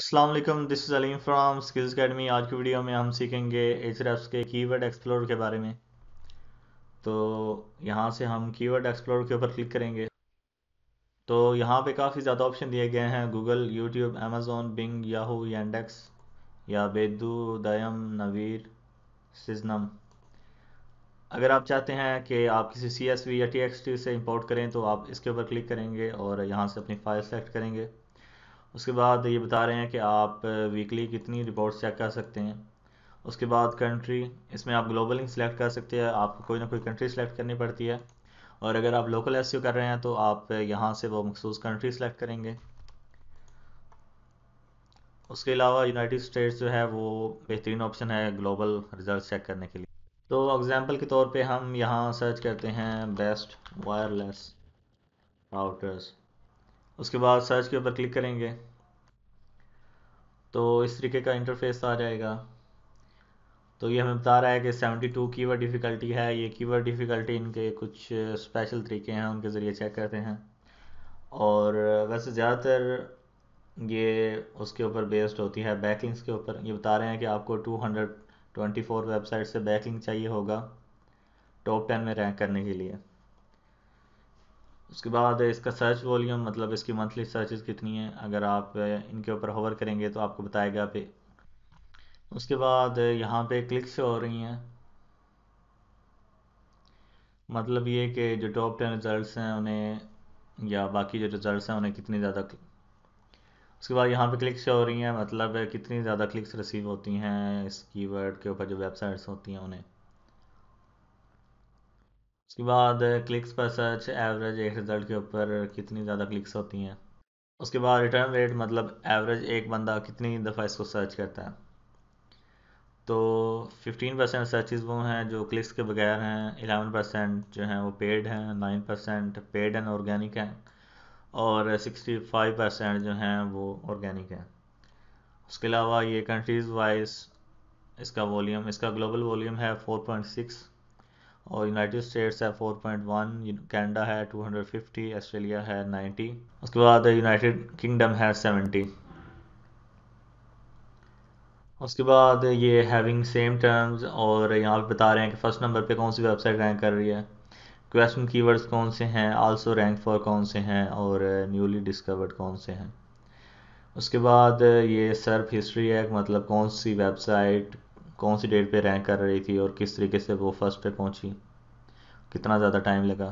Aslam this is Aleem from Skills Academy आज की video में हम सीखेंगे एच के कीवर्ड एक्सप्लोर के बारे में तो यहाँ से हम कीवर्ड एक्सप्लोर के ऊपर क्लिक करेंगे तो यहाँ पे काफ़ी ज़्यादा ऑप्शन दिए गए हैं Google YouTube Amazon Bing Yahoo Yandex या बेदू दयम नवीर सिजनम अगर आप चाहते हैं कि आप किसी सी एस वी या टी एक्स टी से इम्पोर्ट करें तो आप इसके ऊपर क्लिक करेंगे और यहाँ से अपनी फाइल सेलेक्ट करेंगे उसके बाद ये बता रहे हैं कि आप वीकली कितनी रिपोर्ट्स चेक कर सकते हैं उसके बाद कंट्री इसमें आप ग्लोबलिंग सिलेक्ट कर सकते हैं आपको कोई ना कोई कंट्री सिलेक्ट करनी पड़ती है और अगर आप लोकल एस कर रहे हैं तो आप यहाँ से वो मखसूस कंट्री सिलेक्ट करेंगे उसके अलावा यूनाइटेड स्टेट्स जो है वो बेहतरीन ऑप्शन है ग्लोबल रिजल्ट चेक करने के लिए तो एग्ज़ाम्पल के तौर पे हम यहाँ सर्च करते हैं बेस्ट वायरलेस राउटर्स उसके बाद सर्च के ऊपर क्लिक करेंगे तो इस तरीके का इंटरफेस आ जाएगा तो ये हमें बता रहा है कि 72 वर्ड डिफ़िकल्टी है ये वर्ड डिफ़िकल्टी इनके कुछ स्पेशल तरीके हैं उनके ज़रिए चेक करते हैं और वैसे ज़्यादातर ये उसके ऊपर बेस्ड होती है बैकलिंग्स के ऊपर ये बता रहे हैं कि आपको 224 वेबसाइट से बैकलिंग चाहिए होगा टॉप टेन में रैंक करने के लिए उसके बाद इसका सर्च वॉल्यूम मतलब इसकी मंथली सर्चेज कितनी है अगर आप इनके ऊपर होवर करेंगे तो आपको बताएगा पे उसके बाद यहाँ पे क्लिक्स हो रही हैं मतलब ये कि जो टॉप टेन रिजल्ट्स हैं उन्हें या बाकी जो रिजल्ट्स हैं उन्हें कितनी ज़्यादा उसके बाद यहाँ पे क्लिक्स हो रही हैं मतलब कितनी ज़्यादा क्लिक्स रिसीव होती हैं इस कीवर्ड के ऊपर जो वेबसाइट्स होती हैं उन्हें उसके बाद क्लिक्स पर सर्च एवरेज एक रिज़ल्ट के ऊपर कितनी ज़्यादा क्लिक्स होती हैं उसके बाद रिटर्न रेट मतलब एवरेज एक बंदा कितनी दफ़ा इसको सर्च करता है तो 15 परसेंट सर्चिज़ वो हैं जो क्लिक्स के बगैर हैं 11 परसेंट जो हैं वो पेड हैं 9 परसेंट पेड एंड ऑर्गेनिक हैं और 65 परसेंट जो हैं वो ऑर्गेनिक हैं उसके अलावा ये कंट्रीज़ वाइज इसका वॉल्यूम इसका ग्लोबल वॉल्यूम है 4.6 और यूनाइटेड स्टेट्स है 4.1 कनाडा है 250 ऑस्ट्रेलिया है 90 उसके बाद यूनाइटेड किंगडम है 70 उसके बाद ये हैविंग सेम टर्म्स और यहाँ पे बता रहे हैं कि फर्स्ट नंबर पे कौन सी वेबसाइट रैंक कर रही है क्वेश्चन कीवर्ड्स कौन से हैं आल्सो रैंक फॉर कौन से हैं और न्यूली डिस्कवर्ड कौन से हैं उसके बाद ये सर्फ हिस्ट्री है मतलब कौन सी वेबसाइट कौन सी डेट पे रैंक कर रही थी और किस तरीके से वो फर्स्ट पे पहुंची कितना ज़्यादा टाइम लगा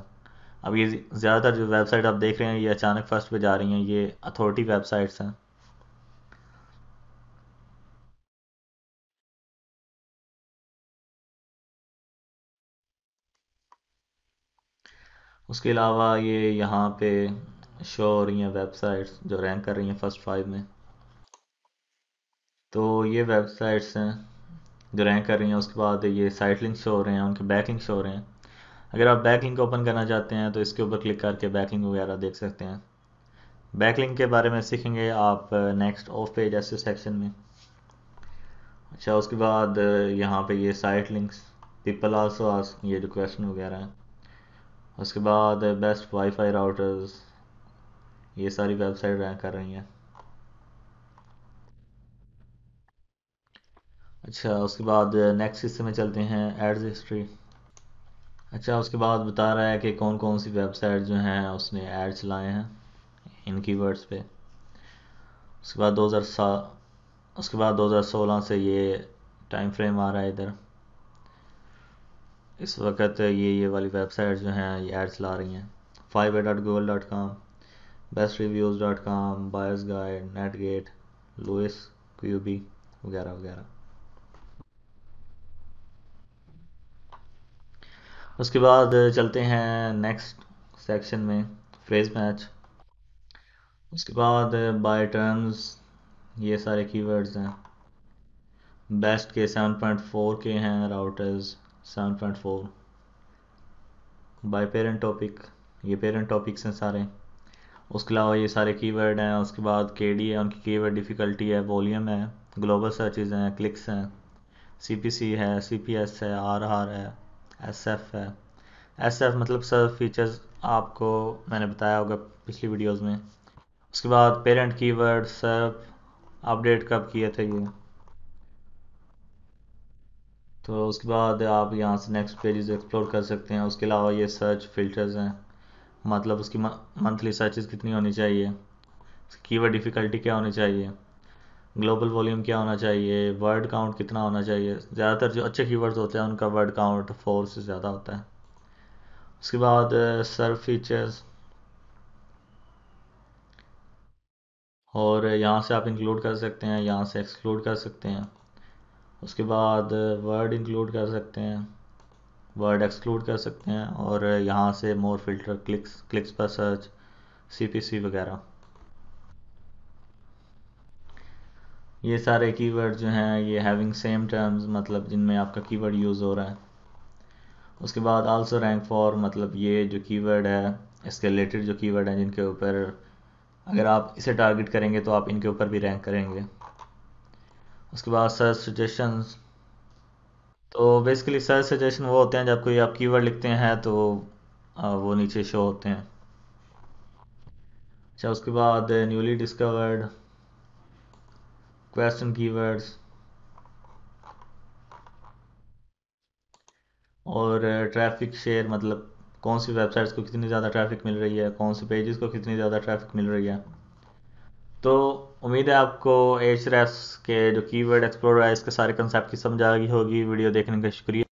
अब ये ज़्यादातर जो वेबसाइट आप देख रहे हैं ये अचानक फर्स्ट पे जा रही हैं ये अथॉरिटी वेबसाइट्स हैं उसके अलावा ये यहाँ पे शो हो रही हैं वेबसाइट्स जो रैंक कर रही हैं फर्स्ट फाइव में तो ये वेबसाइट्स हैं जो रैंक कर रही हैं उसके बाद ये साइट लिंक शो हो रहे हैं उनके बैक लिंक शो हो रहे हैं अगर आप बैक लिंक ओपन करना चाहते हैं तो इसके ऊपर क्लिक करके बैक लिंक वगैरह देख सकते हैं बैक लिंक के बारे में सीखेंगे आप नेक्स्ट ऑफ पेज ऐसे सेक्शन में अच्छा उसके बाद uh, यहाँ पे ये site links people also ask ये जो क्वेश्चन वगैरह हैं उसके बाद बेस्ट वाईफाई राउटर्स ये सारी वेबसाइट रैंक कर रही हैं अच्छा उसके बाद नेक्स्ट हिस्से में चलते हैं एड्स हिस्ट्री अच्छा उसके बाद बता रहा है कि कौन कौन सी वेबसाइट जो हैं उसने एड चलाए हैं इन की वर्ड्स पे उसके बाद दो हज़ार सा उसके बाद 2016 से ये टाइम फ्रेम आ रहा है इधर इस वक्त ये ये वाली वेबसाइट जो हैं ये एड चला रही हैं five dot Google dot com best reviews dot com buyers guide net get Louis QB वगैरह वगैरह उसके बाद चलते हैं नेक्स्ट सेक्शन में फ्रेज मैच उसके बाद बाय टर्म्स ये सारे कीवर्ड्स हैं बेस्ट के 7.4 के हैं राउटर्स 7.4 बाय पेरेंट टॉपिक ये पेरेंट टॉपिक्स हैं सारे उसके अलावा ये सारे कीवर्ड हैं उसके बाद के डी है उनकी कीवर्ड डिफ़िकल्टी है वॉल्यूम है ग्लोबल सर्चेज हैं क्लिक्स हैं सी पी सी है सी पी एस है आर आर है एस एफ है एस एफ मतलब सर फीचर्स आपको मैंने बताया होगा पिछली वीडियोस में उसके बाद पेरेंट कीवर्ड सर अपडेट कब किए थे ये तो उसके बाद आप यहाँ से नेक्स्ट पेजेस एक्सप्लोर कर सकते हैं उसके अलावा ये सर्च फिल्टर्स हैं मतलब उसकी मंथली सर्चेस कितनी होनी चाहिए कीवर्ड डिफ़िकल्टी क्या होनी चाहिए ग्लोबल वॉल्यूम क्या होना चाहिए वर्ड काउंट कितना होना चाहिए ज़्यादातर जो अच्छे कीवर्ड्स होते हैं उनका वर्ड काउंट फोर से ज़्यादा होता है उसके बाद सर्व uh, फीचर्स और uh, यहाँ से आप इंक्लूड कर सकते हैं यहाँ से एक्सक्लूड कर सकते हैं उसके बाद वर्ड uh, इंक्लूड कर सकते हैं वर्ड एक्सक्लूड कर सकते हैं और यहाँ से मोर फिल्टर क्लिक्स क्लिक्स पर सर्च सी वगैरह ये सारे कीवर्ड जो हैं ये हैविंग सेम टर्म्स मतलब जिनमें आपका कीवर्ड यूज़ हो रहा है उसके बाद आल्सो रैंक फॉर मतलब ये जो कीवर्ड है इसके रिलेटेड जो कीवर्ड हैं जिनके ऊपर अगर आप इसे टारगेट करेंगे तो आप इनके ऊपर भी रैंक करेंगे उसके बाद सर्च सजेशन तो बेसिकली सर्च सजेशन वो होते हैं जब कोई आप कीवर्ड लिखते हैं तो वो नीचे शो होते हैं अच्छा उसके बाद न्यूली डिस्कवर्ड question keywords और ट्रैफिक uh, शेयर मतलब कौन सी वेबसाइट्स को कितनी ज़्यादा ट्रैफिक मिल रही है कौन से पेजेस को कितनी ज़्यादा ट्रैफिक मिल रही है तो उम्मीद है आपको एच के जो कीवर्ड एक्सप्लोरर है इसके सारे कंसेप्ट की समझ आ गई होगी वीडियो देखने का शुक्रिया